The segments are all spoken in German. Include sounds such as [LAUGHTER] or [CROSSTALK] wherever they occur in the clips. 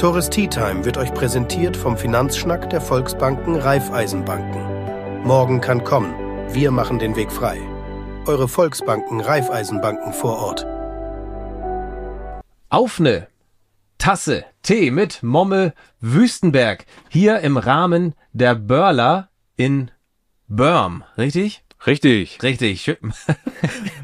Torres Tea Time wird euch präsentiert vom Finanzschnack der Volksbanken Raiffeisenbanken. Morgen kann kommen. Wir machen den Weg frei. Eure Volksbanken Raiffeisenbanken vor Ort. Auf eine Tasse Tee mit Momme Wüstenberg hier im Rahmen der Börler in Börm, richtig? Richtig. Richtig. Schön. [LAUGHS]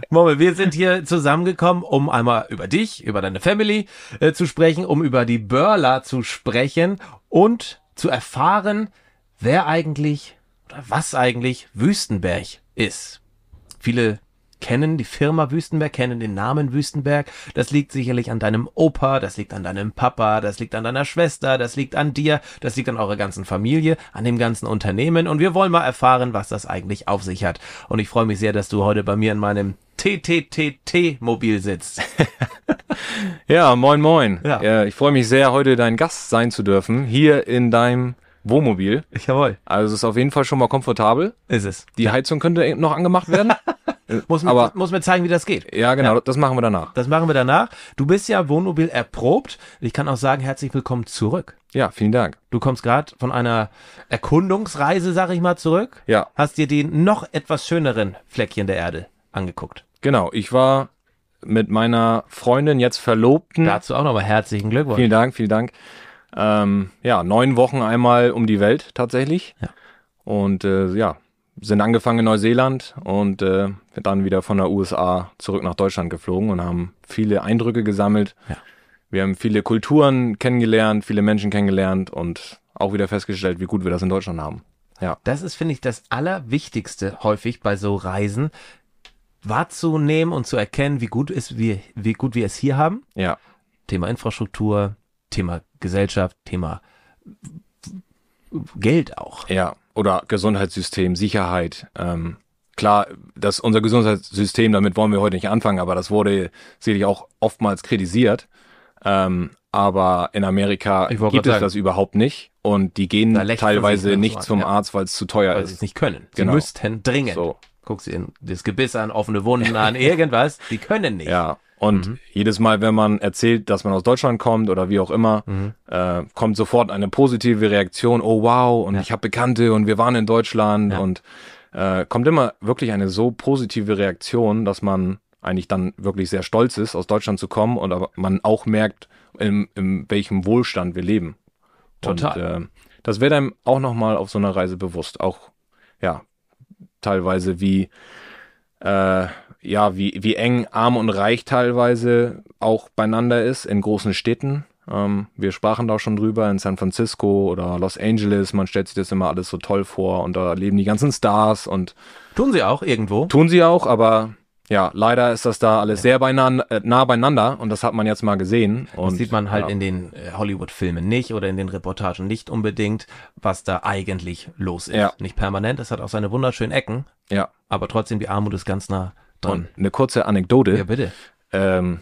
Moment, wir sind hier zusammengekommen, um einmal über dich, über deine Family äh, zu sprechen, um über die Börler zu sprechen und zu erfahren, wer eigentlich oder was eigentlich Wüstenberg ist. Viele kennen die Firma Wüstenberg, kennen den Namen Wüstenberg. Das liegt sicherlich an deinem Opa, das liegt an deinem Papa, das liegt an deiner Schwester, das liegt an dir, das liegt an eurer ganzen Familie, an dem ganzen Unternehmen. Und wir wollen mal erfahren, was das eigentlich auf sich hat. Und ich freue mich sehr, dass du heute bei mir in meinem TTTT-Mobil sitzt. [LAUGHS] ja, moin, moin. Ja. Äh, ich freue mich sehr, heute dein Gast sein zu dürfen, hier in deinem Wohnmobil. Jawohl. Also es ist auf jeden Fall schon mal komfortabel. Ist es. Die Heizung könnte noch angemacht werden. [LAUGHS] Äh, muss, mir, muss mir zeigen, wie das geht. Ja, genau, ja. das machen wir danach. Das machen wir danach. Du bist ja Wohnmobil erprobt. Ich kann auch sagen, herzlich willkommen zurück. Ja, vielen Dank. Du kommst gerade von einer Erkundungsreise, sag ich mal, zurück. Ja. Hast dir die noch etwas schöneren Fleckchen der Erde angeguckt. Genau, ich war mit meiner Freundin, jetzt Verlobten. Dazu auch nochmal herzlichen Glückwunsch. Vielen Dank, vielen Dank. Ähm, ja, neun Wochen einmal um die Welt tatsächlich. Ja. Und äh, ja, sind angefangen in Neuseeland und äh, dann wieder von der USA zurück nach Deutschland geflogen und haben viele Eindrücke gesammelt. Ja. Wir haben viele Kulturen kennengelernt, viele Menschen kennengelernt und auch wieder festgestellt, wie gut wir das in Deutschland haben. Ja. Das ist, finde ich, das Allerwichtigste häufig bei so Reisen, wahrzunehmen und zu erkennen, wie gut, ist, wir, wie gut wir es hier haben. Ja. Thema Infrastruktur, Thema Gesellschaft, Thema Geld auch. Ja, oder Gesundheitssystem, Sicherheit. Ähm, klar, dass unser Gesundheitssystem, damit wollen wir heute nicht anfangen, aber das wurde sicherlich auch oftmals kritisiert. Ähm, aber in Amerika gibt es sagen. das überhaupt nicht und die gehen teilweise nicht zum ja. Arzt, weil es zu teuer weil ist. Weil sie es nicht können. Sie genau. müssten dringend. So. Guck sie in das Gebiss an, offene Wunden an, [LAUGHS] irgendwas. Die können nicht. Ja. Und mhm. jedes Mal, wenn man erzählt, dass man aus Deutschland kommt oder wie auch immer, mhm. äh, kommt sofort eine positive Reaktion. Oh wow, und ja. ich habe Bekannte und wir waren in Deutschland ja. und äh, kommt immer wirklich eine so positive Reaktion, dass man eigentlich dann wirklich sehr stolz ist, aus Deutschland zu kommen und aber man auch merkt, in, in welchem Wohlstand wir leben. Total. Und, äh, das wird einem auch nochmal auf so einer Reise bewusst. Auch, ja, teilweise wie, äh, ja, wie, wie eng arm und reich teilweise auch beieinander ist in großen Städten. Ähm, wir sprachen da schon drüber in San Francisco oder Los Angeles. Man stellt sich das immer alles so toll vor und da leben die ganzen Stars und. Tun sie auch irgendwo? Tun sie auch, aber ja, leider ist das da alles sehr beieinander, äh, nah beieinander und das hat man jetzt mal gesehen. Und, das sieht man halt ja. in den äh, Hollywood-Filmen nicht oder in den Reportagen nicht unbedingt, was da eigentlich los ist. Ja. Nicht permanent, es hat auch seine wunderschönen Ecken. Ja. Aber trotzdem, die Armut ist ganz nah und eine kurze Anekdote. Ja, bitte. Ähm,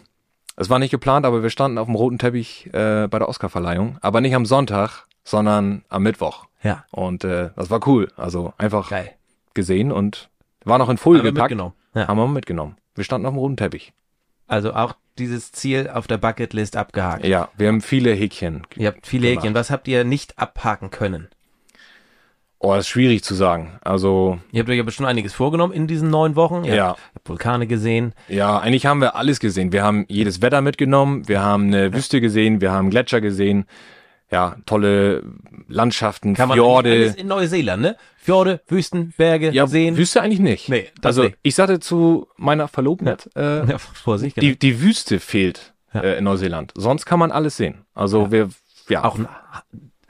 es war nicht geplant, aber wir standen auf dem roten Teppich äh, bei der Oscarverleihung. Aber nicht am Sonntag, sondern am Mittwoch. Ja. Und äh, das war cool. Also einfach Geil. gesehen und war noch in Folie haben gepackt. Mitgenommen. Ja. Haben wir mitgenommen. Wir standen auf dem roten Teppich. Also auch dieses Ziel auf der Bucketlist abgehakt. Ja, wir haben viele Häkchen. Ihr habt viele gemacht. Häkchen. Was habt ihr nicht abhaken können? Oh, das ist schwierig zu sagen. Also. Ihr habt euch aber schon einiges vorgenommen in diesen neun Wochen. Ihr ja. Habt Vulkane gesehen. Ja, eigentlich haben wir alles gesehen. Wir haben jedes Wetter mitgenommen. Wir haben eine Wüste gesehen. Wir haben Gletscher gesehen. Ja, tolle Landschaften, Kann Fjorde. in Neuseeland, ne? Fjorde, Wüsten, Berge, ja, Seen. Wüste eigentlich nicht. Nee, also nicht. ich sagte zu meiner Verlobten, ja. äh, ja, Vorsicht, genau. die, die Wüste fehlt ja. äh, in Neuseeland. Sonst kann man alles sehen. Also wir, ja. Auch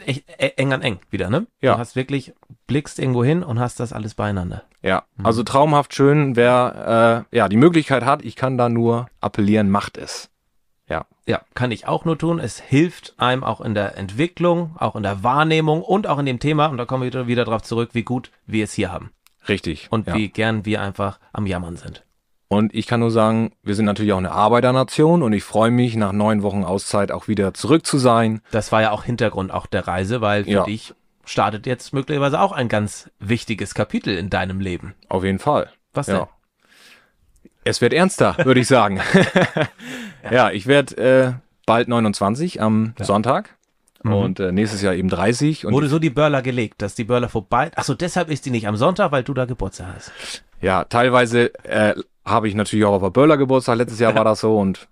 echt e, eng an eng wieder, ne? Ja. Du hast wirklich, blickst irgendwo hin und hast das alles beieinander. Ja, mhm. also traumhaft schön, wer äh, ja die Möglichkeit hat, ich kann da nur appellieren, macht es. Ja. Ja, kann ich auch nur tun. Es hilft einem auch in der Entwicklung, auch in der Wahrnehmung und auch in dem Thema, und da kommen wir wieder, wieder drauf zurück, wie gut wir es hier haben. Richtig. Und ja. wie gern wir einfach am Jammern sind. Und ich kann nur sagen, wir sind natürlich auch eine Arbeiternation und ich freue mich, nach neun Wochen Auszeit auch wieder zurück zu sein. Das war ja auch Hintergrund auch der Reise, weil für ja. dich startet jetzt möglicherweise auch ein ganz wichtiges Kapitel in deinem Leben. Auf jeden Fall. Was denn? Ja. Es wird ernster, würde ich sagen. ja. [LAUGHS] ja. ich werde äh, bald 29 am Sonntag mhm. und äh, nächstes Jahr eben 30. Und Wurde so die Börler gelegt, dass die Börler vorbei. Achso, deshalb ist die nicht am Sonntag, weil du da Geburtstag hast. Ja, teilweise äh, habe ich natürlich auch auf der Böller Geburtstag. Letztes Jahr war das so und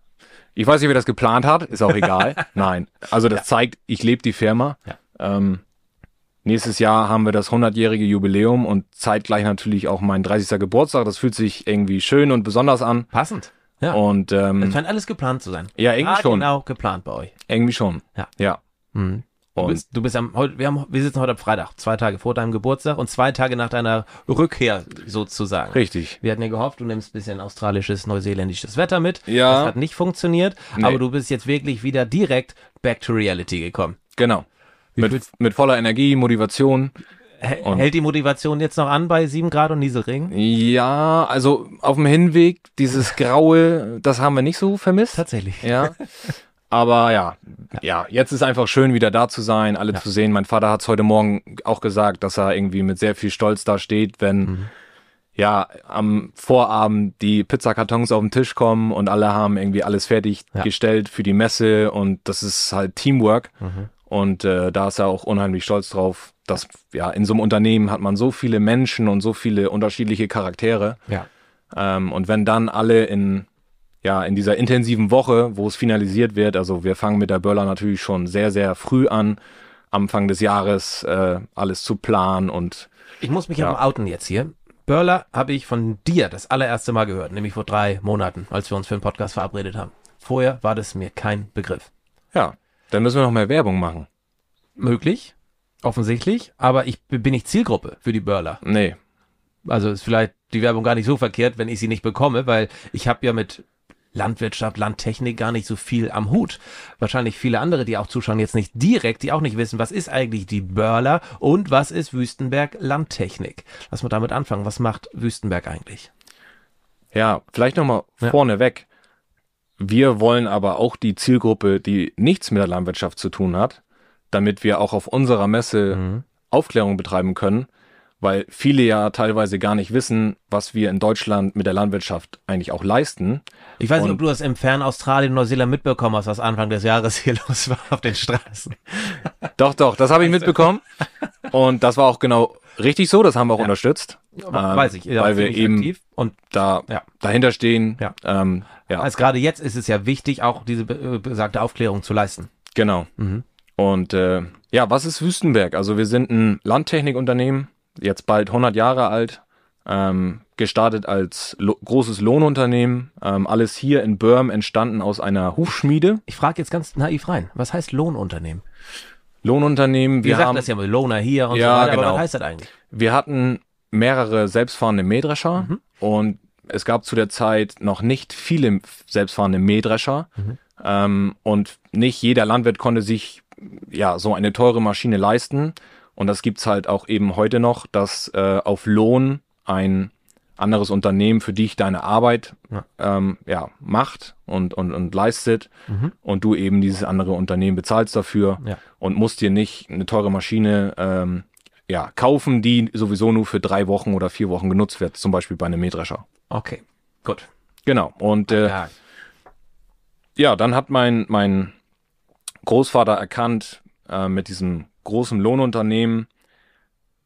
ich weiß nicht, wer das geplant hat, ist auch egal. [LAUGHS] Nein. Also das ja. zeigt, ich lebe die Firma. Ja. Ähm, nächstes Jahr haben wir das 100-jährige Jubiläum und zeitgleich natürlich auch mein 30. Geburtstag. Das fühlt sich irgendwie schön und besonders an. Passend. Ja. Und ähm, es scheint alles geplant zu sein. Ja, irgendwie ah, schon. Genau geplant bei euch. Irgendwie schon. Ja. Ja. Mhm. Und du bist, du bist am, wir, haben, wir sitzen heute am Freitag, zwei Tage vor deinem Geburtstag und zwei Tage nach deiner Rückkehr sozusagen. Richtig. Wir hatten ja gehofft, du nimmst ein bisschen australisches, neuseeländisches Wetter mit. Ja. Das hat nicht funktioniert, nee. aber du bist jetzt wirklich wieder direkt back to reality gekommen. Genau. mit, mit voller Energie, Motivation. Und Hält die Motivation jetzt noch an bei 7 Grad und Nieselring? Ja, also auf dem Hinweg, dieses Graue, das haben wir nicht so vermisst. Tatsächlich. Ja. [LAUGHS] Aber ja, ja, jetzt ist einfach schön, wieder da zu sein, alle ja. zu sehen. Mein Vater hat es heute Morgen auch gesagt, dass er irgendwie mit sehr viel Stolz da steht, wenn mhm. ja am Vorabend die Pizzakartons auf den Tisch kommen und alle haben irgendwie alles fertiggestellt ja. für die Messe und das ist halt Teamwork. Mhm. Und äh, da ist er auch unheimlich stolz drauf, dass ja in so einem Unternehmen hat man so viele Menschen und so viele unterschiedliche Charaktere. Ja. Ähm, und wenn dann alle in ja, in dieser intensiven Woche, wo es finalisiert wird, also wir fangen mit der Böller natürlich schon sehr, sehr früh an, Anfang des Jahres äh, alles zu planen und. Ich muss mich ja mal outen jetzt hier. Börler habe ich von dir das allererste Mal gehört, nämlich vor drei Monaten, als wir uns für einen Podcast verabredet haben. Vorher war das mir kein Begriff. Ja, dann müssen wir noch mehr Werbung machen. Möglich, offensichtlich, aber ich bin nicht Zielgruppe für die Börler. Nee. Also ist vielleicht die Werbung gar nicht so verkehrt, wenn ich sie nicht bekomme, weil ich habe ja mit Landwirtschaft, Landtechnik gar nicht so viel am Hut. Wahrscheinlich viele andere, die auch zuschauen, jetzt nicht direkt, die auch nicht wissen, was ist eigentlich die Börler und was ist Wüstenberg Landtechnik. Lass mal damit anfangen. Was macht Wüstenberg eigentlich? Ja, vielleicht nochmal ja. vorneweg. Wir wollen aber auch die Zielgruppe, die nichts mit der Landwirtschaft zu tun hat, damit wir auch auf unserer Messe mhm. Aufklärung betreiben können, weil viele ja teilweise gar nicht wissen, was wir in Deutschland mit der Landwirtschaft eigentlich auch leisten. Ich weiß nicht, ob du das im fernen Australien, Neuseeland mitbekommen hast, was Anfang des Jahres hier [LAUGHS] los war auf den Straßen. Doch, doch, das habe ich mitbekommen. Und das war auch genau richtig so, das haben wir auch ja. unterstützt. Ähm, weiß ich, ja, ähm, weil wir eben und da ja. dahinter stehen. Ja. Ähm, ja. Also gerade jetzt ist es ja wichtig, auch diese äh, besagte Aufklärung zu leisten. Genau. Mhm. Und äh, ja, was ist Wüstenberg? Also wir sind ein Landtechnikunternehmen jetzt bald 100 Jahre alt, ähm, gestartet als lo großes Lohnunternehmen. Ähm, alles hier in Böhm entstanden aus einer Hufschmiede. Ich frage jetzt ganz naiv rein, was heißt Lohnunternehmen? Lohnunternehmen, wir, wir haben... das ja mit Lohner hier und ja, so weiter, genau. aber was heißt das eigentlich? Wir hatten mehrere selbstfahrende Mähdrescher mhm. und es gab zu der Zeit noch nicht viele selbstfahrende Mähdrescher mhm. ähm, und nicht jeder Landwirt konnte sich ja so eine teure Maschine leisten und das gibt's halt auch eben heute noch, dass äh, auf Lohn ein anderes Unternehmen für dich deine Arbeit ja. Ähm, ja macht und, und, und leistet mhm. und du eben dieses andere Unternehmen bezahlst dafür ja. und musst dir nicht eine teure Maschine ähm, ja, kaufen, die sowieso nur für drei Wochen oder vier Wochen genutzt wird, zum Beispiel bei einem Mähdrescher. Okay, gut. Genau. Und äh, ja. ja, dann hat mein, mein Großvater erkannt äh, mit diesem großem Lohnunternehmen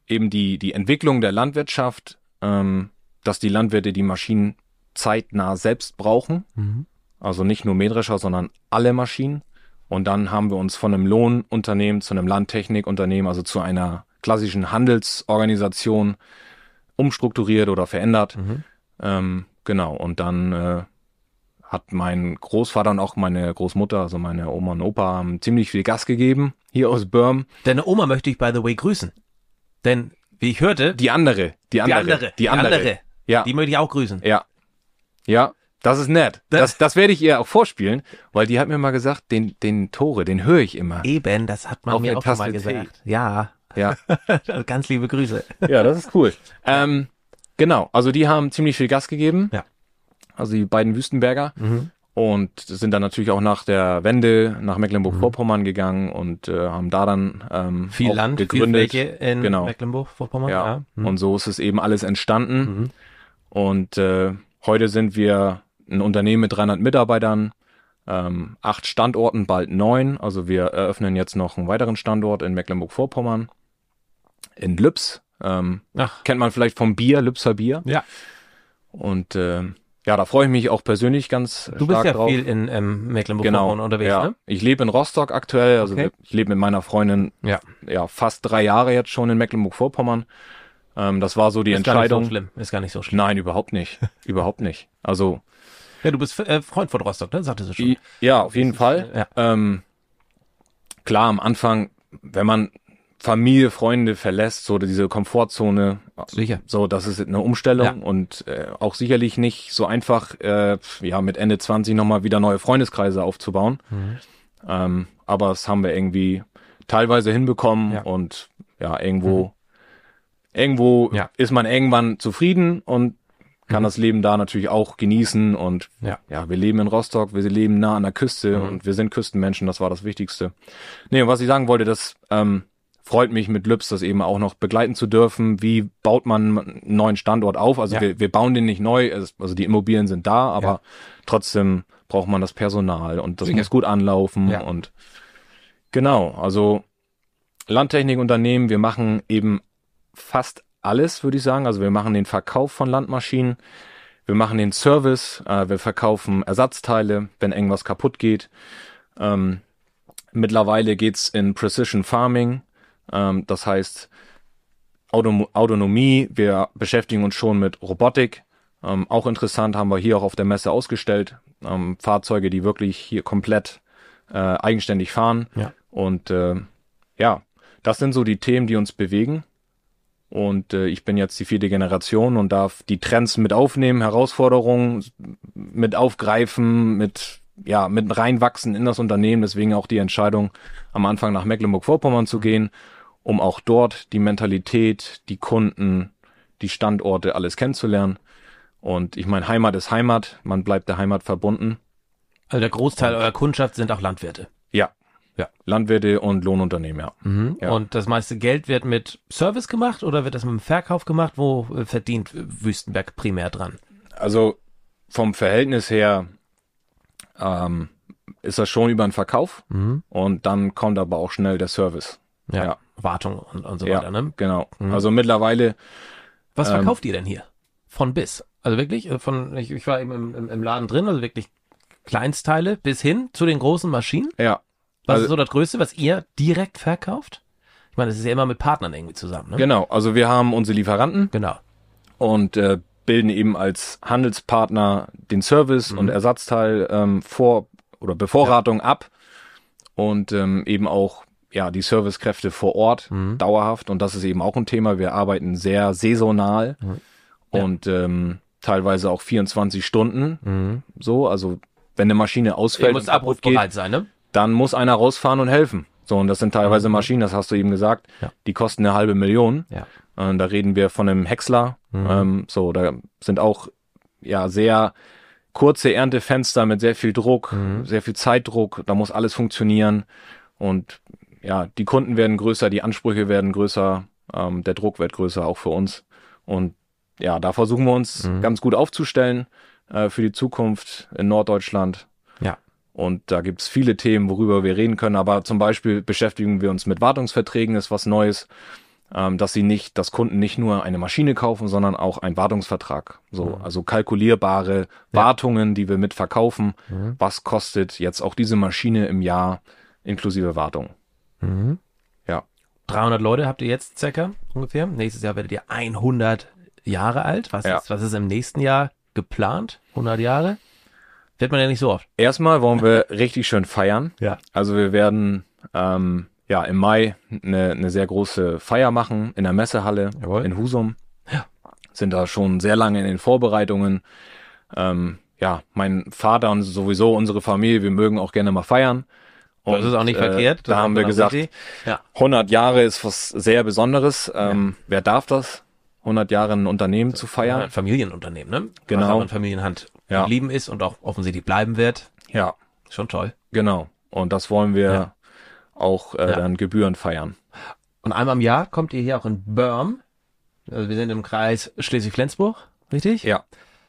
eben die, die Entwicklung der Landwirtschaft, ähm, dass die Landwirte die Maschinen zeitnah selbst brauchen. Mhm. Also nicht nur Mähdrescher, sondern alle Maschinen. Und dann haben wir uns von einem Lohnunternehmen zu einem Landtechnikunternehmen, also zu einer klassischen Handelsorganisation umstrukturiert oder verändert. Mhm. Ähm, genau, und dann äh, hat mein Großvater und auch meine Großmutter, also meine Oma und Opa, haben ähm, ziemlich viel Gas gegeben hier aus Böhm. Deine Oma möchte ich by the way grüßen. Denn, wie ich hörte. Die andere, die andere. Die andere. Die andere. Die andere. Ja. Die möchte ich auch grüßen. Ja. Ja. Das ist nett. Das, das werde ich ihr auch vorspielen, weil die hat mir mal gesagt, den, den Tore, den höre ich immer. Eben, das hat man mir auch Taste mal gesagt. Tee. Ja. Ja. [LAUGHS] Ganz liebe Grüße. Ja, das ist cool. Ähm, genau, also die haben ziemlich viel Gas gegeben. Ja also die beiden Wüstenberger. Mhm. Und sind dann natürlich auch nach der Wende nach Mecklenburg-Vorpommern mhm. gegangen und äh, haben da dann ähm, viel Land, gegründet. viel Fläche in genau. Mecklenburg-Vorpommern. Ja. ja. Mhm. Und so ist es eben alles entstanden. Mhm. Und äh, heute sind wir ein Unternehmen mit 300 Mitarbeitern, ähm, acht Standorten, bald neun. Also wir eröffnen jetzt noch einen weiteren Standort in Mecklenburg-Vorpommern, in Lübs. Ähm, Kennt man vielleicht vom Bier, Lübser Bier. Ja. Und äh, ja, da freue ich mich auch persönlich ganz du stark drauf. Du bist ja viel in ähm, Mecklenburg-Vorpommern genau, unterwegs, ja. ne? Ich lebe in Rostock aktuell, also okay. ich lebe mit meiner Freundin ja. ja fast drei Jahre jetzt schon in Mecklenburg-Vorpommern. Ähm, das war so die ist Entscheidung. Ist gar nicht so schlimm. Ist gar nicht so schlimm. Nein, überhaupt nicht, [LAUGHS] überhaupt nicht. Also ja, du bist äh, Freund von Rostock, ne? Sagtest du schon. I, ja, auf jeden Fall. Ja. Ähm, klar, am Anfang, wenn man Familie, Freunde verlässt, so diese Komfortzone. Sicher. So, das ist eine Umstellung ja. und äh, auch sicherlich nicht so einfach, äh, ja, mit Ende 20 nochmal wieder neue Freundeskreise aufzubauen. Mhm. Ähm, aber es haben wir irgendwie teilweise hinbekommen ja. und ja, irgendwo, mhm. irgendwo ja. ist man irgendwann zufrieden und kann mhm. das Leben da natürlich auch genießen und ja. ja, wir leben in Rostock, wir leben nah an der Küste mhm. und wir sind Küstenmenschen, das war das Wichtigste. Nee, und was ich sagen wollte, dass ähm, freut mich mit Lübs das eben auch noch begleiten zu dürfen. Wie baut man einen neuen Standort auf? Also ja. wir, wir bauen den nicht neu, also die Immobilien sind da, aber ja. trotzdem braucht man das Personal und das Sicher. muss gut anlaufen ja. und genau, also Landtechnikunternehmen, wir machen eben fast alles, würde ich sagen. Also wir machen den Verkauf von Landmaschinen, wir machen den Service, äh, wir verkaufen Ersatzteile, wenn irgendwas kaputt geht. Ähm, mittlerweile geht's in Precision Farming, ähm, das heißt, Auto Autonomie, wir beschäftigen uns schon mit Robotik. Ähm, auch interessant haben wir hier auch auf der Messe ausgestellt. Ähm, Fahrzeuge, die wirklich hier komplett äh, eigenständig fahren. Ja. Und äh, ja, das sind so die Themen, die uns bewegen. Und äh, ich bin jetzt die vierte Generation und darf die Trends mit aufnehmen, Herausforderungen mit aufgreifen, mit ja, mit reinwachsen in das Unternehmen. Deswegen auch die Entscheidung, am Anfang nach Mecklenburg-Vorpommern zu gehen um auch dort die Mentalität, die Kunden, die Standorte, alles kennenzulernen. Und ich meine, Heimat ist Heimat, man bleibt der Heimat verbunden. Also der Großteil und eurer Kundschaft sind auch Landwirte. Ja. Ja. Landwirte und Lohnunternehmen, ja. Mhm. ja. Und das meiste Geld wird mit Service gemacht oder wird das mit dem Verkauf gemacht? Wo äh, verdient Wüstenberg primär dran? Also vom Verhältnis her ähm, ist das schon über den Verkauf mhm. und dann kommt aber auch schnell der Service. ja. ja. Wartung und, und so ja, weiter. Ne? Genau. Mhm. Also mittlerweile. Was ähm, verkauft ähm, ihr denn hier? Von bis. Also wirklich, äh, von, ich, ich war eben im, im, im, Laden drin, also wirklich Kleinstteile bis hin zu den großen Maschinen. Ja. Was also, ist so das Größte, was ihr direkt verkauft? Ich meine, das ist ja immer mit Partnern irgendwie zusammen. Ne? Genau, also wir haben unsere Lieferanten. Genau. Und äh, bilden eben als Handelspartner den Service mhm. und Ersatzteil ähm, vor oder Bevorratung ja. ab und ähm, eben auch ja, die Servicekräfte vor Ort mhm. dauerhaft und das ist eben auch ein Thema. Wir arbeiten sehr saisonal mhm. ja. und ähm, teilweise auch 24 Stunden. Mhm. So, also wenn eine Maschine ausfällt, muss abruft geht, sein, ne? dann muss einer rausfahren und helfen. So, und das sind teilweise mhm. Maschinen, das hast du eben gesagt, ja. die kosten eine halbe Million. Ja. Und äh, da reden wir von einem Häcksler. Mhm. Ähm, so, da sind auch ja sehr kurze Erntefenster mit sehr viel Druck, mhm. sehr viel Zeitdruck, da muss alles funktionieren. Und ja, die Kunden werden größer, die Ansprüche werden größer, ähm, der Druck wird größer, auch für uns. Und ja, da versuchen wir uns mhm. ganz gut aufzustellen äh, für die Zukunft in Norddeutschland. Ja. Und da gibt es viele Themen, worüber wir reden können. Aber zum Beispiel beschäftigen wir uns mit Wartungsverträgen, ist was Neues, ähm, dass sie nicht, dass Kunden nicht nur eine Maschine kaufen, sondern auch einen Wartungsvertrag. So, mhm. also kalkulierbare ja. Wartungen, die wir mitverkaufen. Mhm. Was kostet jetzt auch diese Maschine im Jahr inklusive Wartung? Mhm. Ja. 300 Leute habt ihr jetzt circa ungefähr. Nächstes Jahr werdet ihr 100 Jahre alt. Was, ja. ist, was ist im nächsten Jahr geplant? 100 Jahre? Wird man ja nicht so oft. Erstmal wollen wir [LAUGHS] richtig schön feiern. Ja. Also wir werden ähm, ja im Mai eine, eine sehr große Feier machen in der Messehalle Jawohl. in Husum. Ja. Sind da schon sehr lange in den Vorbereitungen. Ähm, ja, mein Vater und sowieso unsere Familie, wir mögen auch gerne mal feiern. Und, das ist auch nicht äh, verkehrt. Da haben wir gesagt, ja. 100 Jahre ist was sehr Besonderes. Ähm, ja. Wer darf das? 100 Jahre ein Unternehmen das zu feiern. Ein Familienunternehmen, ne? Genau. Was in Familienhand ja. geblieben ist und auch offensichtlich bleiben wird. Ja. Schon toll. Genau. Und das wollen wir ja. auch äh, dann Gebühren feiern. Und einmal im Jahr kommt ihr hier auch in Börm. Also wir sind im Kreis Schleswig-Flensburg, richtig? Ja.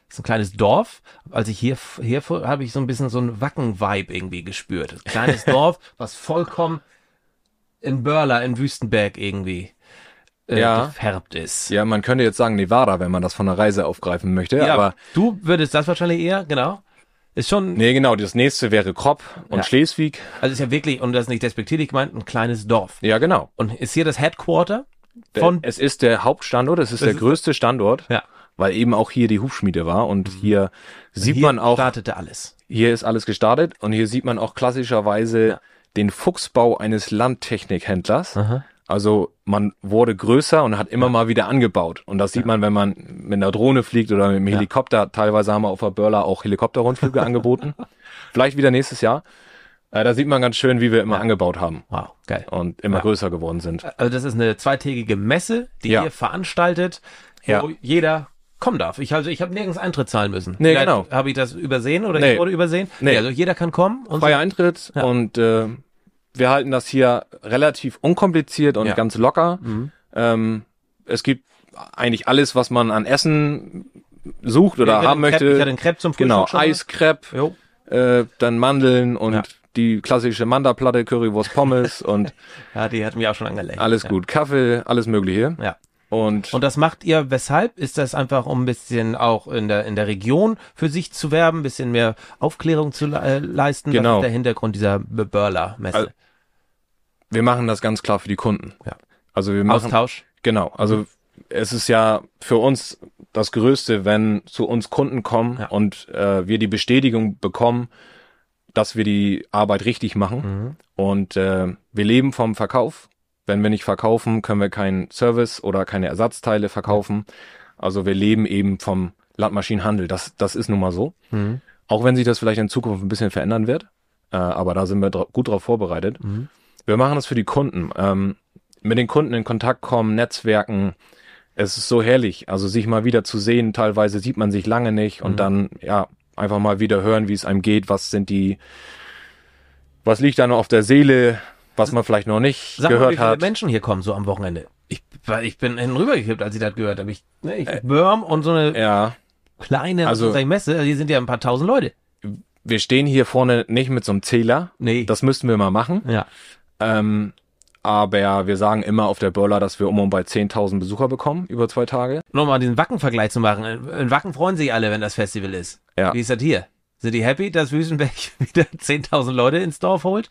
Das ist ein kleines Dorf. Als ich hier herfuhr, habe ich so ein bisschen so einen Wacken-Vibe irgendwie gespürt. Ein kleines [LAUGHS] Dorf, was vollkommen in Börla, in Wüstenberg irgendwie äh, ja. gefärbt ist. Ja, man könnte jetzt sagen Nevada, wenn man das von der Reise aufgreifen möchte. Ja, aber du würdest das wahrscheinlich eher, genau. Ist schon. Nee, genau. Das nächste wäre Kropp und ja. Schleswig. Also ist ja wirklich, und das ist nicht despektierlich gemeint, ein kleines Dorf. Ja, genau. Und ist hier das Headquarter von. es ist der Hauptstandort, es ist der ist größte Standort. Ja weil eben auch hier die Hufschmiede war und mhm. hier also sieht hier man auch. startete alles. Hier ist alles gestartet und hier sieht man auch klassischerweise ja. den Fuchsbau eines Landtechnikhändlers. Aha. Also man wurde größer und hat immer ja. mal wieder angebaut. Und das sieht ja. man, wenn man mit einer Drohne fliegt oder mit einem Helikopter. Teilweise haben wir auf der Börler auch Helikopterrundflüge [LAUGHS] angeboten. Vielleicht wieder nächstes Jahr. Äh, da sieht man ganz schön, wie wir immer ja. angebaut haben. Wow, geil. Und immer ja. größer geworden sind. Also das ist eine zweitägige Messe, die ja. ihr veranstaltet, wo jeder kommen darf. Ich, also ich habe nirgends Eintritt zahlen müssen. Nee, Vielleicht genau. Habe ich das übersehen oder nee. ich wurde übersehen? Nee. also jeder kann kommen. Und Freier so. Eintritt ja. und äh, wir halten das hier relativ unkompliziert und ja. ganz locker. Mhm. Ähm, es gibt eigentlich alles, was man an Essen sucht oder ja, haben möchte. Crepe, ich hatte einen Crepe zum genau, Frühstück Genau, Eiscrepe, äh, dann Mandeln und ja. die klassische Mandaplatte, Currywurst, Pommes [LAUGHS] und... ja, die hatten wir auch schon angelegt. Alles gut, Kaffee, alles mögliche. Ja. Und, und das macht ihr, weshalb? Ist das einfach, um ein bisschen auch in der, in der Region für sich zu werben, ein bisschen mehr Aufklärung zu le äh, leisten? Genau. Was ist der Hintergrund dieser Börler-Messe? Also, wir machen das ganz klar für die Kunden. Ja. Also wir machen, Austausch? Genau. Also es ist ja für uns das Größte, wenn zu uns Kunden kommen ja. und äh, wir die Bestätigung bekommen, dass wir die Arbeit richtig machen. Mhm. Und äh, wir leben vom Verkauf wenn wir nicht verkaufen, können wir keinen Service oder keine Ersatzteile verkaufen. Also wir leben eben vom Landmaschinenhandel. Das, das ist nun mal so. Mhm. Auch wenn sich das vielleicht in Zukunft ein bisschen verändern wird. Äh, aber da sind wir dra gut drauf vorbereitet. Mhm. Wir machen das für die Kunden. Ähm, mit den Kunden in Kontakt kommen, Netzwerken. Es ist so herrlich. Also sich mal wieder zu sehen. Teilweise sieht man sich lange nicht und mhm. dann, ja, einfach mal wieder hören, wie es einem geht. Was sind die, was liegt da noch auf der Seele? was man vielleicht noch nicht Sag gehört mal, wie viele hat. Menschen hier kommen so am Wochenende. Ich, weil ich bin hinübergekippt, als ich das gehört habe. Ich, ne, ich äh, Börm und so eine ja. kleine also, ich, Messe, hier sind ja ein paar tausend Leute. Wir stehen hier vorne nicht mit so einem Zähler. Nee. Das müssten wir mal machen. Ja. Ähm, aber wir sagen immer auf der Börler, dass wir um und bei 10.000 Besucher bekommen über zwei Tage. Nochmal diesen Wacken-Vergleich zu machen. In Wacken freuen sich alle, wenn das Festival ist. Ja. Wie ist das hier? Sind die happy, dass Wüstenberg [LAUGHS] wieder 10.000 Leute ins Dorf holt?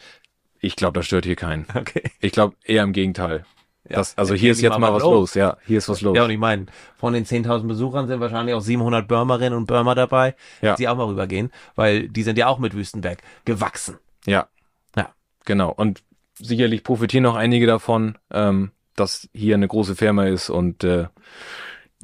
Ich glaube, das stört hier keinen. [LAUGHS] Okay. Ich glaube eher im Gegenteil. Ja, das, also hier ist jetzt mal, mal was los. los. ja. Hier ist was los. Ja, und ich meine, von den 10.000 Besuchern sind wahrscheinlich auch 700 Börmerinnen und Börmer dabei, ja. die auch mal rübergehen, weil die sind ja auch mit Wüstenberg gewachsen. Ja. Ja. Genau. Und sicherlich profitieren noch einige davon, ähm, dass hier eine große Firma ist und äh,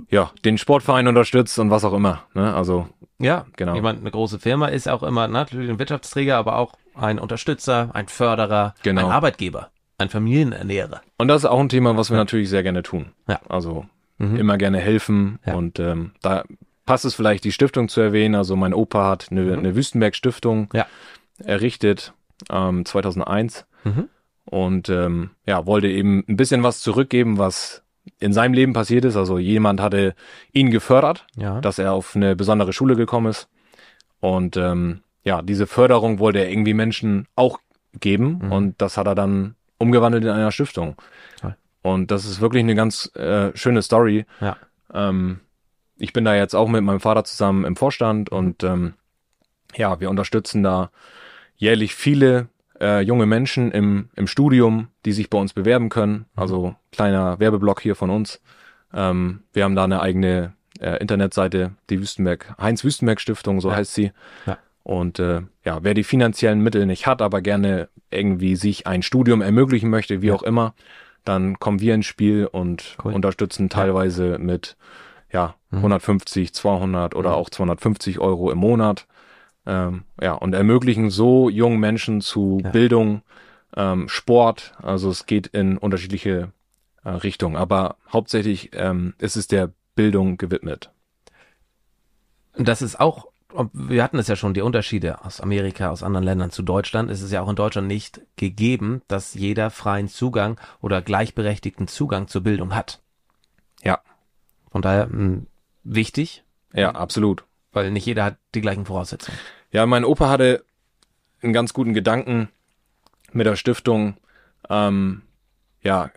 ja, den Sportverein unterstützt und was auch immer. Ne? Also ja, genau. Jemand, eine große Firma ist auch immer natürlich ein Wirtschaftsträger, aber auch ein Unterstützer, ein Förderer, genau. ein Arbeitgeber, ein Familienernährer. Und das ist auch ein Thema, was wir ja. natürlich sehr gerne tun. Ja. Also mhm. immer gerne helfen ja. und ähm, da passt es vielleicht, die Stiftung zu erwähnen. Also mein Opa hat eine, mhm. eine Wüstenberg-Stiftung ja. errichtet ähm, 2001 mhm. und ähm, ja wollte eben ein bisschen was zurückgeben, was in seinem Leben passiert ist. Also jemand hatte ihn gefördert, ja. dass er auf eine besondere Schule gekommen ist. Und ähm, ja, diese Förderung wollte er irgendwie Menschen auch geben. Mhm. Und das hat er dann umgewandelt in einer Stiftung. Toll. Und das ist wirklich eine ganz äh, schöne Story. Ja. Ähm, ich bin da jetzt auch mit meinem Vater zusammen im Vorstand und ähm, ja, wir unterstützen da jährlich viele äh, junge Menschen im, im Studium, die sich bei uns bewerben können. Mhm. Also kleiner Werbeblock hier von uns. Ähm, wir haben da eine eigene äh, Internetseite, die Wüstenberg, Heinz-Wüstenberg-Stiftung, so ja. heißt sie. Ja. Und äh, ja, wer die finanziellen Mittel nicht hat, aber gerne irgendwie sich ein Studium ermöglichen möchte, wie ja. auch immer, dann kommen wir ins Spiel und cool. unterstützen teilweise mit ja, 150, mhm. 200 oder mhm. auch 250 Euro im Monat. Ähm, ja, und ermöglichen so jungen Menschen zu ja. Bildung, ähm, Sport. Also es geht in unterschiedliche äh, Richtungen, aber hauptsächlich ähm, ist es der Bildung gewidmet. Das ist auch, wir hatten es ja schon, die Unterschiede aus Amerika, aus anderen Ländern zu Deutschland. Es ist ja auch in Deutschland nicht gegeben, dass jeder freien Zugang oder gleichberechtigten Zugang zur Bildung hat. Ja. Von daher mh, hm, wichtig. Ja, absolut weil nicht jeder hat die gleichen Voraussetzungen. Ja, mein Opa hatte einen ganz guten Gedanken mit der Stiftung, ähm, ja,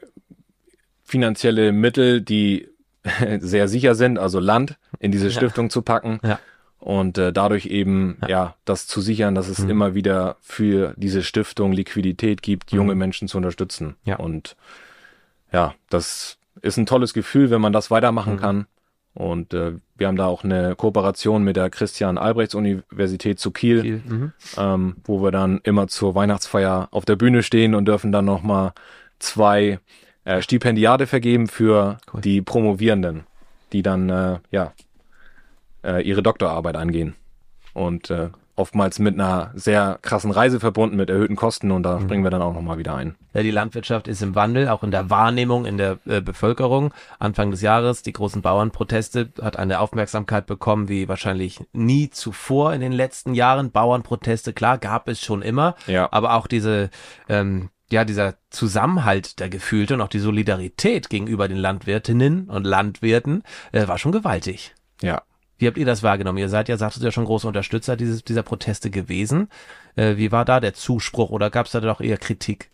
finanzielle Mittel, die [LAUGHS] sehr sicher sind, also Land, in diese Stiftung ja. zu packen. Ja. Und äh, dadurch eben, ja. ja. das zu sichern, dass es mhm. immer wieder für diese Stiftung Liquidität gibt, mhm. junge mhm. Menschen zu unterstützen. Ja. Und ja, das ist ein tolles Gefühl, wenn man das weitermachen mhm. kann. Und äh, wir haben da auch eine Kooperation mit der Christian-Albrechts-Universität zu Kiel, Kiel mhm. ähm, wo wir dann immer zur Weihnachtsfeier auf der Bühne stehen und dürfen dann nochmal zwei äh, Stipendiate vergeben für cool. die Promovierenden, die dann äh, ja äh, ihre Doktorarbeit angehen. Und äh, oftmals mit einer sehr krassen Reise verbunden, mit erhöhten Kosten und da mhm. springen wir dann auch nochmal wieder ein. Ja, die Landwirtschaft ist im Wandel, auch in der Wahrnehmung in der äh, Bevölkerung. Anfang des Jahres, die großen Bauernproteste hat eine Aufmerksamkeit bekommen, wie wahrscheinlich nie zuvor in den letzten Jahren. Bauernproteste, klar, gab es schon immer, ja. aber auch diese ähm, ja, dieser Zusammenhalt der Gefühlte und auch die Solidarität gegenüber den Landwirtinnen und Landwirten äh, war schon gewaltig. Ja, wie habt ihr das wahrgenommen? Ihr seid ja, sagtest du ja, schon große Unterstützer dieses, dieser Proteste gewesen. Äh, wie war da der Zuspruch oder gab es da doch eher Kritik?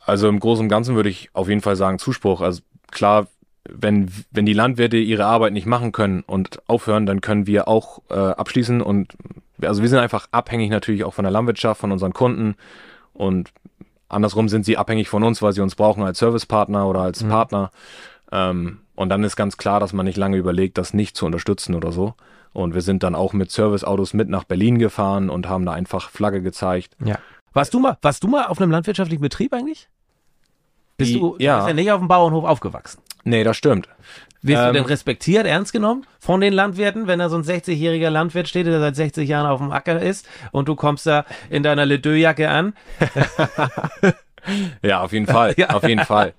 Also im Großen und Ganzen würde ich auf jeden Fall sagen Zuspruch. Also klar, wenn, wenn die Landwirte ihre Arbeit nicht machen können und aufhören, dann können wir auch äh, abschließen und also wir sind einfach abhängig natürlich auch von der Landwirtschaft, von unseren Kunden und andersrum sind sie abhängig von uns, weil sie uns brauchen als Servicepartner oder als mhm. Partner. Ähm, und dann ist ganz klar, dass man nicht lange überlegt, das nicht zu unterstützen oder so. Und wir sind dann auch mit Serviceautos mit nach Berlin gefahren und haben da einfach Flagge gezeigt. Ja. Warst du mal, warst du mal auf einem landwirtschaftlichen Betrieb eigentlich? Bist Die, du, du ja. bist ja nicht auf dem Bauernhof aufgewachsen? Nee, das stimmt. Wirst ähm, du denn ähm, respektiert, ernst genommen von den Landwirten, wenn da so ein 60-jähriger Landwirt steht, der seit 60 Jahren auf dem Acker ist und du kommst da in deiner Ledeux-Jacke an? [LAUGHS] ja, auf jeden Fall, [LAUGHS] ja. auf jeden Fall.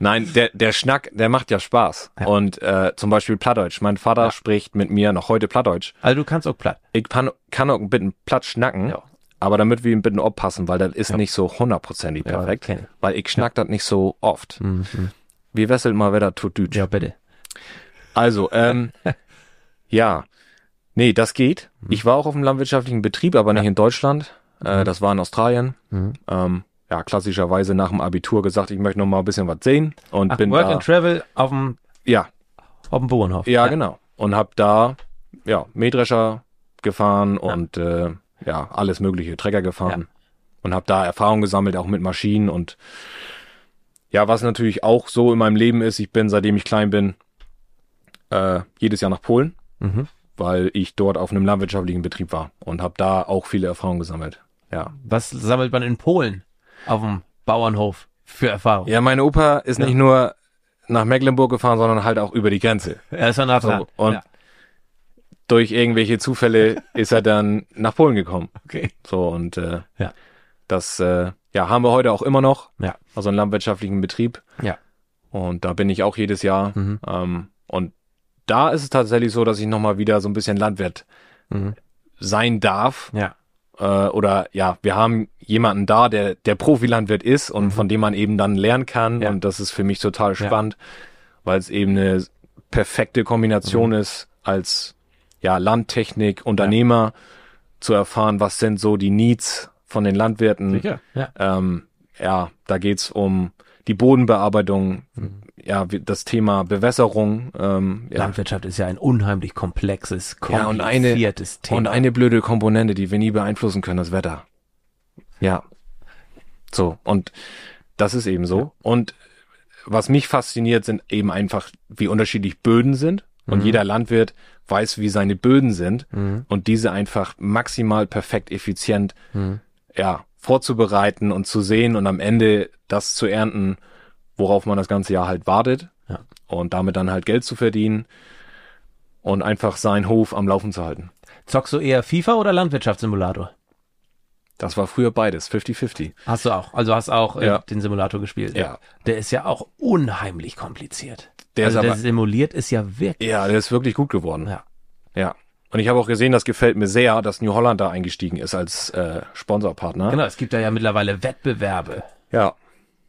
Nein, der, der Schnack, der macht ja Spaß. Ja. Und äh, zum Beispiel Plattdeutsch. Mein Vater ja. spricht mit mir noch heute Plattdeutsch. Also du kannst auch platt. Ich kann, kann auch ein bisschen platt schnacken. Ja. Aber damit wir ein bisschen aufpassen, weil das ist nicht so hundertprozentig perfekt. Okay. weil ich schnack das nicht so oft. Mhm. mhm. Wir wesseln mal wer da tut Deutsch. Ja, bitte. Also, ähm, [LAUGHS] ja. Nee, das geht. Mhm. Ich war auch auf einem landwirtschaftlichen Betrieb, aber nicht in Deutschland. Äh, mhm. Das war in Australien. Mhm. Ähm, ja, klassischerweise nach dem Abitur gesagt, ich möchte noch mal ein bisschen was sehen und Ach, bin Work da, and Travel auf dem ja, auf dem Bauernhof. Ja, ja, genau. Und habe da ja, Mähdrescher gefahren ja. und äh, ja, alles mögliche Trecker gefahren ja. und habe da Erfahrung gesammelt auch mit Maschinen und ja, was natürlich auch so in meinem Leben ist, ich bin seitdem ich klein bin äh, jedes Jahr nach Polen, mhm. weil ich dort auf einem landwirtschaftlichen Betrieb war und habe da auch viele Erfahrungen gesammelt. Ja. Was sammelt man in Polen? auf dem Bauernhof für Erfahrung. Ja, mein Opa ist ja. nicht nur nach Mecklenburg gefahren, sondern halt auch über die Grenze. Er ist ein Nachbarn. So, und ja. durch irgendwelche Zufälle [LAUGHS] ist er dann nach Polen gekommen. Okay. So und äh, ja. das äh, ja haben wir heute auch immer noch. Ja. Also einen landwirtschaftlichen Betrieb. Ja. Und da bin ich auch jedes Jahr. Mhm. Ähm, und da ist es tatsächlich so, dass ich nochmal wieder so ein bisschen Landwirt mhm. sein darf. Ja äh, oder ja, wir haben jemanden da, der der Profilandwirt ist und mhm. von dem man eben dann lernen kann ja. und das ist für mich total spannend, ja. weil es eben eine perfekte Kombination mhm. ist als ja Landtechnik Unternehmer ja. zu erfahren, was sind so die Needs von den Landwirten. Sicher, ja. Ähm, ja, da geht's um die Bodenbearbeitung, mhm. ja, das Thema Bewässerung. Ähm, ja. Landwirtschaft ist ja ein unheimlich komplexes, kompliziertes ja, und eine, Thema. Und eine blöde Komponente, die wir nie beeinflussen können, das Wetter. Ja. So, und das ist eben so. Ja. Und was mich fasziniert, sind eben einfach, wie unterschiedlich Böden sind. Und mhm. jeder Landwirt weiß, wie seine Böden sind mhm. und diese einfach maximal perfekt effizient, mhm. ja, vorzubereiten und zu sehen und am Ende das zu ernten, worauf man das ganze Jahr halt wartet ja. und damit dann halt Geld zu verdienen und einfach seinen Hof am Laufen zu halten. Zockst du eher FIFA oder Landwirtschaftssimulator? Das war früher beides, 50-50. Hast du auch. Also hast auch äh, ja. den Simulator gespielt. Ja. ja. Der ist ja auch unheimlich kompliziert. Der, also ist aber, der simuliert ist ja wirklich. Ja, der ist wirklich gut geworden. Ja. Ja. Und ich habe auch gesehen, das gefällt mir sehr, dass New Holland da eingestiegen ist als äh, Sponsorpartner. Genau, es gibt da ja mittlerweile Wettbewerbe. Ja.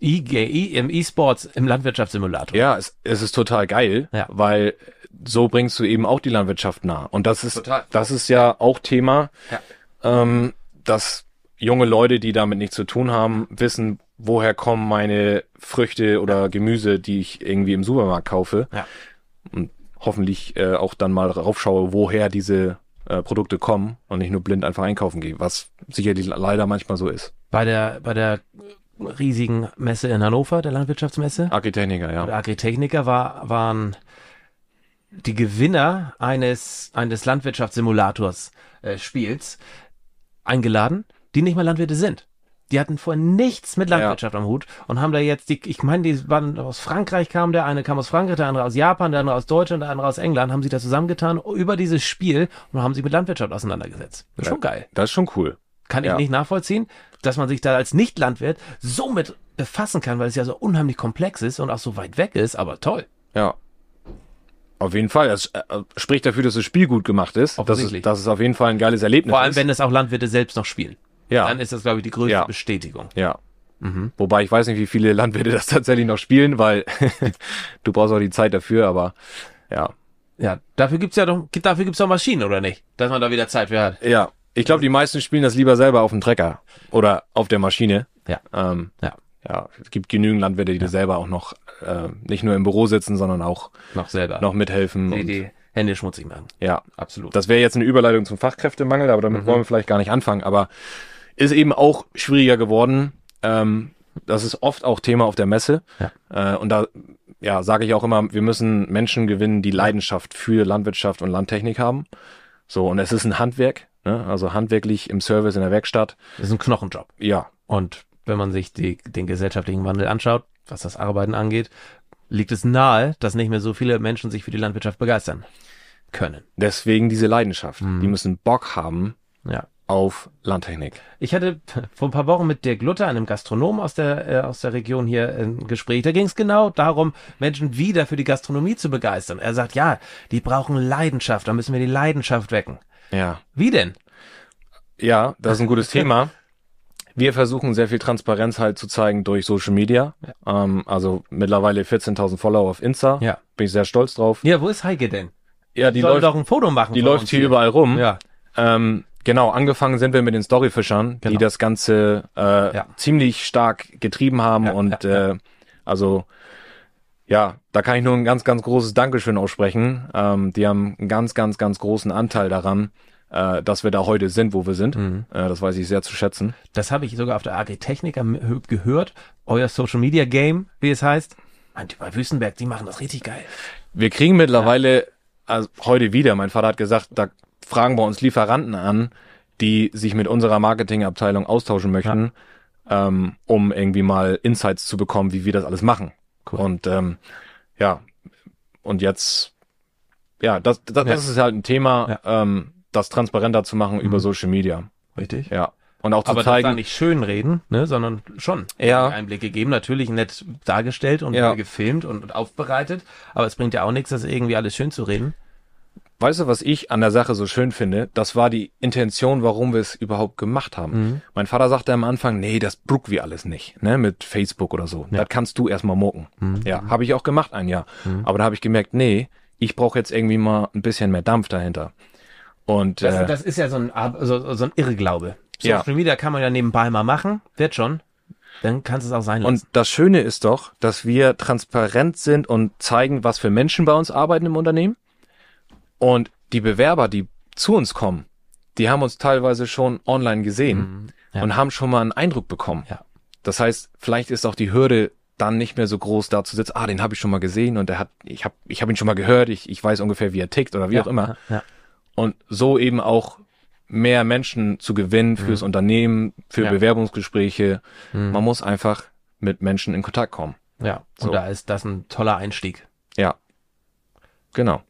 E e Im E-Sports, im Landwirtschaftssimulator. Ja, es, es ist total geil, ja. weil so bringst du eben auch die Landwirtschaft nah. Und das ist, total. das ist ja auch Thema, ja. Ähm, dass junge Leute, die damit nichts zu tun haben, wissen, woher kommen meine Früchte oder Gemüse, die ich irgendwie im Supermarkt kaufe. Ja hoffentlich äh, auch dann mal raufschaue, woher diese äh, Produkte kommen und nicht nur blind einfach einkaufen gehe, was sicherlich leider manchmal so ist. Bei der, bei der riesigen Messe in Hannover, der Landwirtschaftsmesse. Agritechniker, ja. Agritechniker war, waren die Gewinner eines, eines Landwirtschaftssimulators äh, Spiels eingeladen, die nicht mal Landwirte sind. Die hatten vorher nichts mit Landwirtschaft ja. am Hut und haben da jetzt die, ich meine, die waren aus Frankreich kam, der eine kam aus Frankreich, der andere aus Japan, der andere aus Deutschland, der andere aus England, haben sie da zusammengetan über dieses Spiel und haben sich mit Landwirtschaft auseinandergesetzt. Das ist ja, schon geil. Das ist schon cool. Kann ich ja. nicht nachvollziehen, dass man sich da als Nicht-Landwirt so mit befassen kann, weil es ja so unheimlich komplex ist und auch so weit weg ist, aber toll. Ja. Auf jeden Fall. Das äh, spricht dafür, dass das Spiel gut gemacht ist. Das ist, dass es auf jeden Fall ein geiles Erlebnis Vor allem, ist. wenn es auch Landwirte selbst noch spielen ja. dann ist das, glaube ich, die größte ja. Bestätigung. Ja. Mhm. Wobei ich weiß nicht, wie viele Landwirte [LAUGHS] das tatsächlich noch spielen, weil [LAUGHS] du brauchst auch die Zeit dafür, aber ja. Ja, dafür gibt's ja doch, dafür gibt's doch Maschinen, oder nicht? Dass man da wieder Zeit für hat. Ja. Ich glaube, die meisten spielen das lieber selber auf dem Trecker oder auf der Maschine. Ja. Ähm, ja. Ja, es gibt genügend Landwirte, die ja. selber auch noch äh, nicht nur im Büro sitzen, sondern auch noch selber noch mithelfen. Die, die Hände schmutzig machen. Ja, absolut. Das wäre jetzt eine Überleitung zum Fachkräftemangel, aber damit mhm. wollen wir vielleicht gar nicht anfangen. Aber ist eben auch schwieriger geworden. Ähm, das ist oft auch Thema auf der Messe. Ja. Äh, und da ja, sage ich auch immer, wir müssen Menschen gewinnen, die Leidenschaft für Landwirtschaft und Landtechnik haben. So, und es ist ein Handwerk, ne? also handwerklich im Service in der Werkstatt. Das ist ein Knochenjob. Ja. Und wenn man sich die, den gesellschaftlichen Wandel anschaut, was das Arbeiten angeht, liegt es nahe, dass nicht mehr so viele Menschen sich für die Landwirtschaft begeistern können. Deswegen diese Leidenschaft. Mhm. Die müssen Bock haben, ja auf Landtechnik. Ich hatte vor ein paar Wochen mit Dirk Luther, einem Gastronom aus der, äh, aus der Region hier, äh, ein Gespräch. Da ging es genau darum, Menschen wieder für die Gastronomie zu begeistern. Er sagt, ja, die brauchen Leidenschaft, da müssen wir die Leidenschaft wecken. Ja. Wie denn? Ja, das ist ein gutes Thema. Wir versuchen sehr viel Transparenz halt zu zeigen durch Social Media. Ja. Ähm, also mittlerweile 14.000 Follower auf Insta. Ja. Bin ich sehr stolz drauf. Ja, wo ist Heike denn? Ja, die Soll läuft doch ein Foto machen. Die läuft hier, überall rum. Ja. Ähm, Genau, angefangen sind wir mit den Storyfischern, genau. die das Ganze äh, ja. ziemlich stark getrieben haben ja, und ja, Äh, also ja, da kann ich nur ein ganz, ganz großes Dankeschön aussprechen. Ähm, die haben einen ganz, ganz, ganz großen Anteil daran, äh, dass wir da heute sind, wo wir sind. Mhm. Äh, das weiß ich sehr zu schätzen. Das habe ich sogar auf der AG Techniker äh, gehört. Euer Social Media Game, wie es heißt. bei Wüstenberg, die machen das richtig geil. Wir kriegen mittlerweile, also heute wieder, mein Vater hat gesagt, da fragen bei uns Lieferanten an, die sich mit unserer Marketingabteilung austauschen möchten, ja. ähm, um irgendwie mal Insights zu bekommen, wie wir das alles machen. Cool. Und ähm, ja, und jetzt, ja, das, das, ja. ist halt ein Thema, ja. ähm, das transparenter zu machen mhm. über Social Media. Richtig. Ja. Und auch zu Aber zeigen. Aber nicht schön reden, ne, sondern schon ja. Einblick gegeben, Natürlich nett dargestellt und ja. gefilmt und aufbereitet. Aber es bringt ja auch nichts, das irgendwie alles schön zu reden. Weißt du, was ich an der Sache so schön finde? Das war die Intention, warum wir es überhaupt gemacht haben. Mhm. Mein Vater sagte am Anfang, nee, das bruck wir alles nicht, ne, mit Facebook oder so. Ja. Das kannst du erstmal mucken. Mhm. Ja, habe ich auch gemacht ein Jahr. Mhm. Aber da habe ich gemerkt, nee, ich brauche jetzt irgendwie mal ein bisschen mehr Dampf dahinter. Und das, äh, das ist ja so ein, so, so ein Irrglaube. Social ja. Media kann man ja nebenbei mal machen, wird schon. Dann kannst es auch sein lassen. Und das Schöne ist doch, dass wir transparent sind und zeigen, was für Menschen bei uns arbeiten im Unternehmen und die Bewerber, die zu uns kommen, die haben uns teilweise schon online gesehen mhm, ja. und haben schon mal einen Eindruck bekommen. Ja. Das heißt, vielleicht ist auch die Hürde dann nicht mehr so groß da zu sitzen, ah, den habe ich schon mal gesehen und er hat, ich habe ich hab ihn schon mal gehört, ich, ich weiß ungefähr, wie er tickt oder wie ja, auch immer. Ja, Und so eben auch mehr Menschen zu gewinnen mhm. fürs mhm. Unternehmen, für ja. Bewerbungsgespräche. Mhm. Man muss einfach mit Menschen in Kontakt kommen. Ja, so. da ist das ein toller Einstieg. Ja, genau.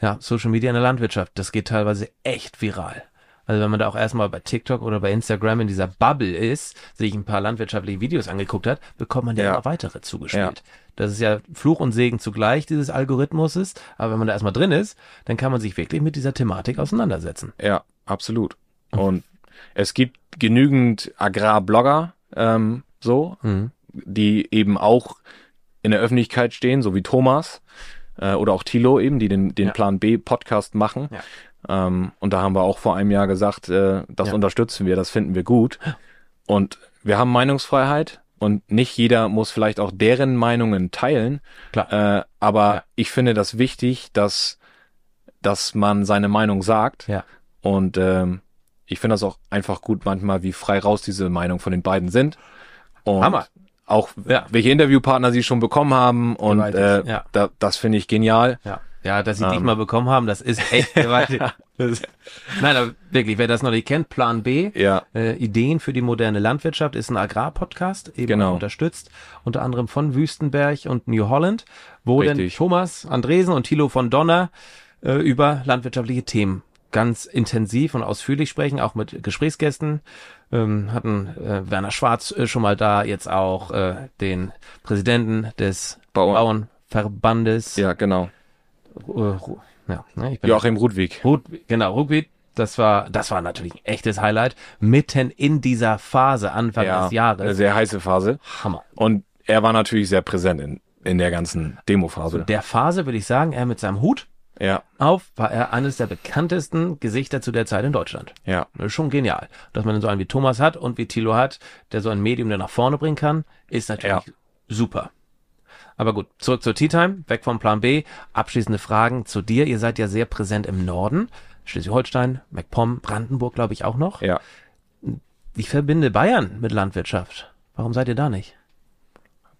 Ja, Social Media in der Landwirtschaft, das geht teilweise echt viral. Also wenn man da auch erstmal bei TikTok oder bei Instagram in dieser Bubble ist, sich ein paar landwirtschaftliche Videos angeguckt hat, bekommt man ja, ja. immer weitere zugespielt. Ja. Das ist ja Fluch und Segen zugleich dieses Algorithmus ist. Aber wenn man da erstmal drin ist, dann kann man sich wirklich mit dieser Thematik auseinandersetzen. Ja, absolut. Mhm. Und es gibt genügend Agrarblogger, ähm, so, mhm. die eben auch in der Öffentlichkeit stehen, so wie Thomas, äh, oder auch Tilo eben, die den, den ja. Plan B Podcast machen. Ja. Ähm, und da haben wir auch vor einem Jahr gesagt, äh, das ja. unterstützen wir, das finden wir gut. Und wir haben Meinungsfreiheit und nicht jeder muss vielleicht auch deren Meinungen teilen. Klar. Äh, aber ich finde das wichtig, dass, dass man seine Meinung sagt. Ja. Und ähm, ich finde das auch einfach gut manchmal, wie frei raus diese Meinung von den beiden sind. Und Hammer auch ja. welche Interviewpartner sie schon bekommen haben und äh, ja. da, das finde ich genial. Ja. ja, dass sie ähm. dich mal bekommen haben, das ist echt [LAUGHS] gewaltig. nein, aber wirklich, wer das noch nicht kennt, Plan B, ja. äh, Ideen für die moderne Landwirtschaft, ist ein Agrarpodcast, eben genau. unterstützt, unter anderem von Wüstenberg und New Holland, wo Richtig. denn Thomas Andresen und Thilo von Donner äh, über landwirtschaftliche Themen ganz intensiv und ausführlich sprechen, auch mit Gesprächsgästen ähm, hatten äh, Werner Schwarz äh, schon mal da, jetzt auch äh, den Präsidenten des Bauern. Bauernverbandes. Ja, genau. R äh, ja, ne, ich bin Joachim Rudwig. Rudwig. Genau, Rudwig. Das war, das war natürlich ein echtes Highlight. Mitten in dieser Phase, Anfang ja, des Jahres. Eine sehr heiße Phase. Hammer. Und er war natürlich sehr präsent in, in der ganzen Demo-Phase. So, der Phase würde ich sagen, er mit seinem Hut ja. auf, war er eines der bekanntesten Gesichter zu der Zeit in Deutschland. Ja. Schon genial. Dass man so einen wie Thomas hat und wie Tilo hat, der so ein Medium, der nach vorne bringen kann, ist natürlich ja. super. Aber gut, zurück zur Tea Time, weg vom Plan B. Abschließende Fragen zu dir. Ihr seid ja sehr präsent im Norden. Schleswig-Holstein, MacPom, Brandenburg, glaube ich, auch noch. Ja. Ich verbinde Bayern mit Landwirtschaft. Warum seid ihr da nicht?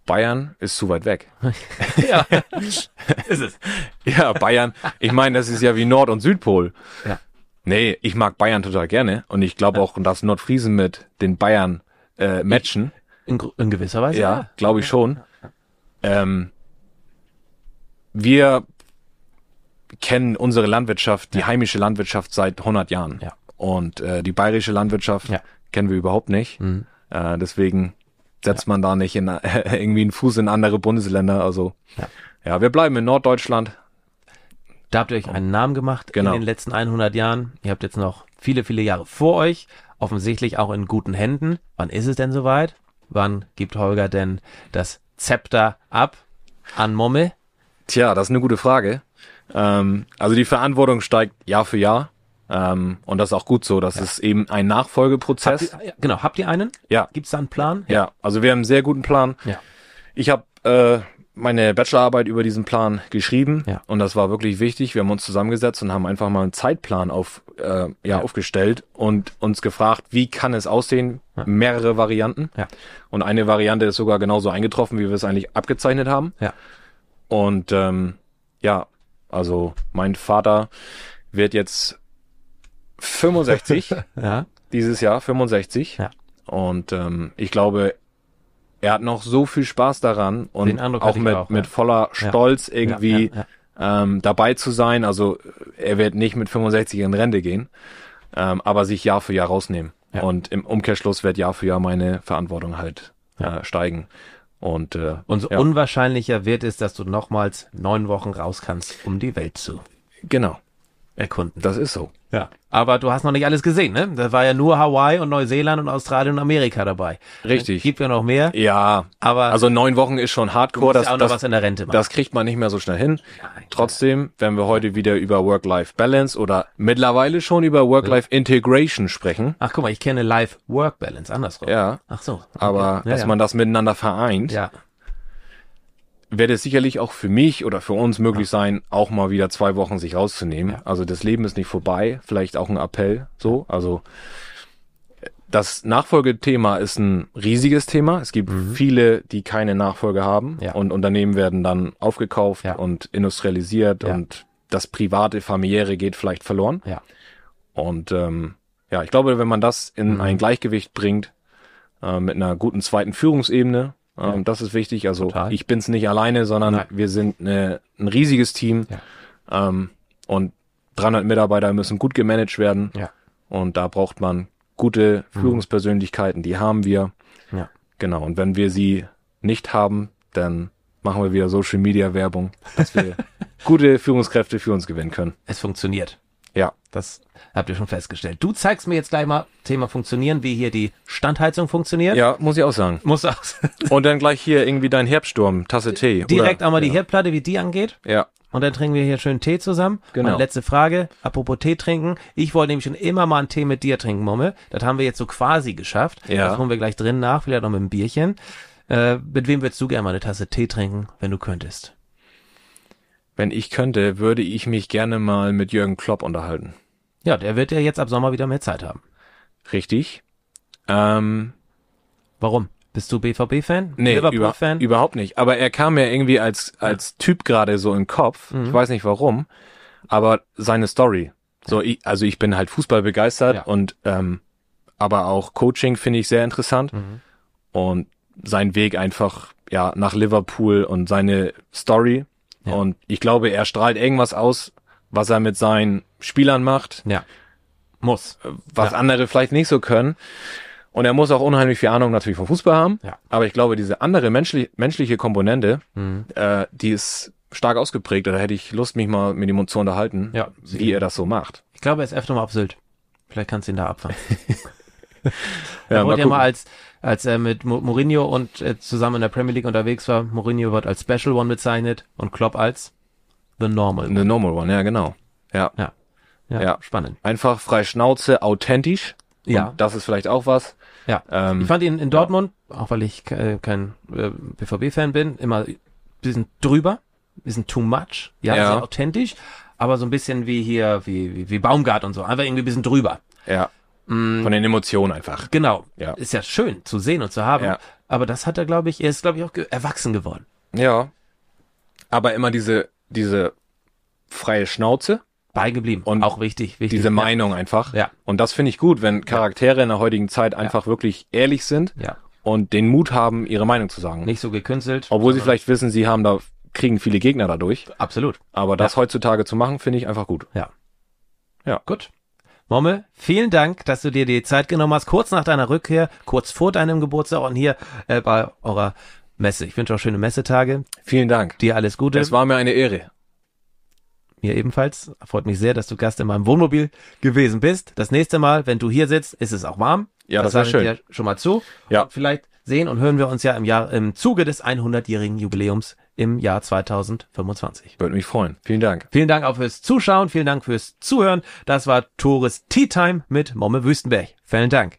Bayern ist zu weit weg. [LAUGHS] ja, [LAUGHS] ist es. Ja, Bayern. Ich meine, das ist ja wie Nord- und Südpol. Ja. Nee, ich mag Bayern total gerne und ich glaube ja. auch, dass Nordfriesen mit den Bayern äh, matchen. In, in gewisser Weise? Ja, ja. glaube ich schon. Ähm, wir kennen unsere Landwirtschaft, die heimische Landwirtschaft seit 100 Jahren. Ja. Und äh, die bayerische Landwirtschaft kennen wir überhaupt nicht. Mhm. Äh, deswegen setzt ja. man da nicht in, [LAUGHS] irgendwie einen Fuß in andere Bundesländer. Also ja. ja, wir bleiben in Norddeutschland. Da habt ihr euch einen Namen gemacht genau. in den letzten 100 Jahren. Ihr habt jetzt noch viele, viele Jahre vor euch. Offensichtlich auch in guten Händen. Wann ist es denn soweit? Wann gibt Holger denn das Zepter ab an Momme? Tja, das ist eine gute Frage. Ähm, also die Verantwortung steigt Jahr für Jahr. Ähm, und das ist auch gut so. Das ja. ist eben ein Nachfolgeprozess. Habt ihr, genau, habt ihr einen? Ja. Gibt es da einen Plan? Ja. ja. also wir haben einen sehr guten Plan. Ja. Ich habe äh, meine Bachelorarbeit über diesen Plan geschrieben ja. und das war wirklich wichtig. Wir haben uns zusammengesetzt und haben einfach mal einen Zeitplan auf, äh, ja, ja. aufgestellt und uns gefragt, wie kann es aussehen? Ja. Mehrere Varianten. Ja. Und eine Variante ist sogar genauso eingetroffen, wie wir es eigentlich abgezeichnet haben. Ja. Und ähm, ja, also mein Vater wird jetzt 65, [LAUGHS] ja. dieses Jahr 65. Ja. Und ähm, ich glaube, er hat noch so viel Spaß daran und auch mit, auch, mit ja. voller Stolz irgendwie Ähm, dabei zu sein. Also er wird nicht mit 65 in Rente gehen, ähm, aber sich Jahr für Jahr rausnehmen. Und im Umkehrschluss wird Jahr für Jahr meine Verantwortung halt äh, steigen. Und äh, umso ja. unwahrscheinlicher wird es, dass du nochmals neun Wochen raus kannst, um die Welt zu. Genau erkunden. Das ist so. Ja. Aber du hast noch nicht alles gesehen, ne? Da war ja nur Hawaii und Neuseeland und Australien und Amerika dabei. Richtig. Gibt ja noch mehr. Ja. Aber. Also neun Wochen ist schon hardcore. das, ja auch noch das, was in der Rente machen. Das kriegt man nicht mehr so schnell hin. Nein, Trotzdem werden wir heute wieder über Work-Life-Balance oder mittlerweile schon über Work-Life-Integration sprechen. Ach, guck mal, ich kenne Life-Work-Balance andersrum. Ja. Ach so. Okay. Aber, ja, dass ja. man das miteinander vereint. Ja wird es sicherlich auch für mich oder für uns möglich sein, auch mal wieder zwei Wochen sich rauszunehmen. Ja. Also das Leben ist nicht vorbei, vielleicht auch ein Appell so. Also das Nachfolgethema ist ein riesiges Thema. Es gibt mhm. viele, die keine Nachfolge haben ja. und Unternehmen werden dann aufgekauft ja. und industrialisiert und das private, familiäre geht vielleicht verloren. Ja. Und ähm, ja, ich glaube, wenn man das in mhm. ein Gleichgewicht bringt, äh, mit einer guten zweiten Führungsebene, ja. Ähm, das ist wichtig. Also Total. ich bin's nicht alleine, sondern Nein. wir sind eine, ein riesiges Team. Ja. Ähm, und 300 Mitarbeiter müssen gut gemanagt werden. Ja. Und da braucht man gute mhm. Führungspersönlichkeiten. Die haben wir. Ja. Genau. Und wenn wir sie nicht haben, dann machen wir wieder Social Media Werbung, dass wir [LAUGHS] gute Führungskräfte für uns gewinnen können. Es funktioniert. Das habt ihr schon festgestellt. Du zeigst mir jetzt gleich mal Thema funktionieren, wie hier die Standheizung funktioniert. Ja, muss ich auch sagen. Muss auch. Sagen. Und dann gleich hier irgendwie dein Herbststurm, Tasse Tee. Direkt einmal ja. die Herdplatte, wie die angeht. Ja. Und dann trinken wir hier schön Tee zusammen. Genau. Und letzte Frage, apropos Tee trinken. Ich wollte nämlich schon immer mal einen Tee mit dir trinken, Mumme. Das haben wir jetzt so quasi geschafft. Ja. Das holen wir gleich drin nach, vielleicht noch mit einem Bierchen. Äh, mit wem würdest du gerne mal eine Tasse Tee trinken, wenn du könntest? Wenn ich könnte, würde ich mich gerne mal mit Jürgen Klopp unterhalten. Ja, der wird ja jetzt ab Sommer wieder mehr Zeit haben. Richtig. Ähm, Warum? Bist du BVB-Fan? Nee, Liverpool-Fan? überhaupt nicht. Aber er kam mir irgendwie als, als ja. Typ gerade so in den Kopf. Mhm. Ich weiß nicht warum. Aber seine Story. So, ich, also ich bin halt Fußball begeistert ja. und ähm, aber auch Coaching finde ich sehr interessant. Mhm. Und sein Weg einfach ja nach Liverpool und seine Story ja. Und ich glaube, er strahlt irgendwas aus, was er mit seinen Spielern macht. Ja. Muss. Was ja. andere vielleicht nicht so können. Und er muss auch unheimlich viel Ahnung natürlich vom Fußball haben. Ja. Aber ich glaube, diese andere menschlich, menschliche Komponente, mhm. äh, die ist stark ausgeprägt. Da hätte ich Lust, mich mal mit ihm zu unterhalten, ja. wie er das so macht. Ich glaube, er ist öfter mal absült. Vielleicht kannst du ihn da abfangen. [LAUGHS] ja, er wurde ja mal als als er mit Mourinho und äh, zusammen in der Premier League unterwegs war. Mourinho wird als Special One bezeichnet und Klopp als The Normal. One. The Normal One, ja, genau. Ja. Ja. Ja, ja. spannend. Einfach frei Schnauze, authentisch. Ja. Und das ist vielleicht auch was. Ja. Ähm, ich fand ihn in Dortmund, ja. auch weil ich äh, kein äh, BVB-Fan bin, immer ein bisschen drüber, ein bisschen too much. Ja, ja. sehr authentisch, aber so ein bisschen wie hier, wie, wie, wie Baumgart und so. Einfach irgendwie ein bisschen drüber. Ja. Mm. Von den Emotionen einfach. Genau. Ja. Ist ja schön zu sehen und zu haben. Ja. Aber das hat er, glaube ich, er ist, glaube ich, auch ge erwachsen geworden. Ja. Aber immer diese, diese freie Schnauze. Beigeblieben. Und auch wichtig, wichtig. Diese ja. Meinung einfach. Ja. Und das finde ich gut, wenn Charaktere in der heutigen Zeit einfach wirklich ehrlich sind. Ja. Und den Mut haben, ihre Meinung zu sagen. Nicht so gekünstelt. Obwohl sie vielleicht wissen, sie haben da, kriegen viele Gegner dadurch. Absolut. Aber das heutzutage zu machen, finde ich einfach gut. Ja. Ja. Gut. Momme, vielen Dank, dass du dir die Zeit genommen hast, kurz nach deiner Rückkehr, kurz vor deinem Geburtstag und hier äh, bei eurer Messe. Ich wünsche auch schöne Messetage. Vielen Dank. Dir alles Gute. Es war mir eine Ehre. Mir ebenfalls. Freut mich sehr, dass du Gast in meinem Wohnmobil gewesen bist. Das nächste Mal, wenn du hier sitzt, ist es auch warm. Ja, das, das war schön. Ich dir schon mal zu. Ja. Und vielleicht sehen und hören wir uns ja im Jahr im Zuge des 100-jährigen Jubiläums im Jahr 2025. Würde mich freuen. Vielen Dank. Vielen Dank auch fürs Zuschauen, vielen Dank fürs Zuhören. Das war Tores Tea Time mit Momme Wüstenberg. Vielen Dank.